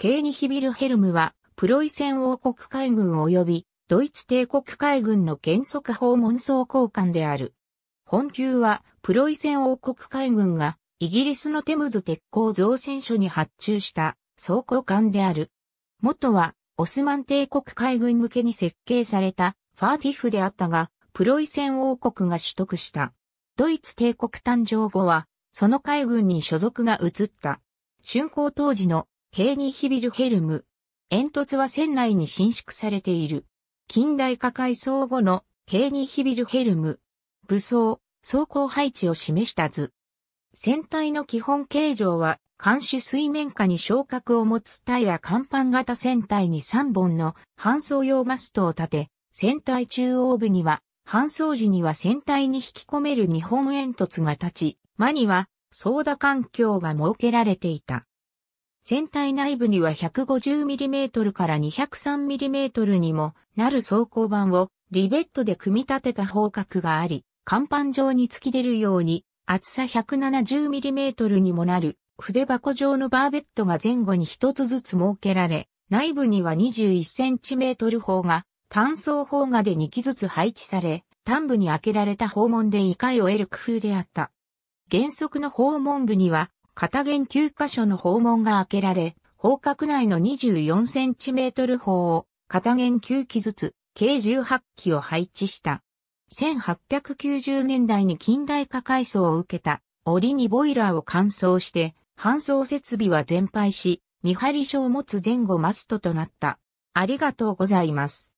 ケーニヒビルヘルムは、プロイセン王国海軍及び、ドイツ帝国海軍の原則訪問総交換である。本級は、プロイセン王国海軍が、イギリスのテムズ鉄鋼造船所に発注した、総交換である。元は、オスマン帝国海軍向けに設計された、ファーティフであったが、プロイセン王国が取得した。ドイツ帝国誕生後は、その海軍に所属が移った。竣工当時のケーニヒビルヘルム。煙突は船内に伸縮されている。近代化改装後のケーニヒビルヘルム。武装、装甲配置を示した図。船体の基本形状は、艦首水面下に昇格を持つ平ら甲板型船体に3本の搬送用マストを立て、船体中央部には、搬送時には船体に引き込める日本煙突が立ち、間には、操舵環境が設けられていた。船体内部には 150mm から 203mm にもなる装甲板をリベットで組み立てた方角があり、甲板上に突き出るように厚さ 170mm にもなる筆箱状のバーベットが前後に一つずつ設けられ、内部には 21cm 砲が単装砲がで2機ずつ配置され、端部に開けられた訪問で異界を得る工夫であった。原則の訪問部には片弦9箇所の訪問が開けられ、方角内の24センチメートル砲を片弦9機ずつ、計18機を配置した。1890年代に近代化改装を受けた、檻にボイラーを乾燥して、搬送設備は全廃し、見張り所を持つ前後マストとなった。ありがとうございます。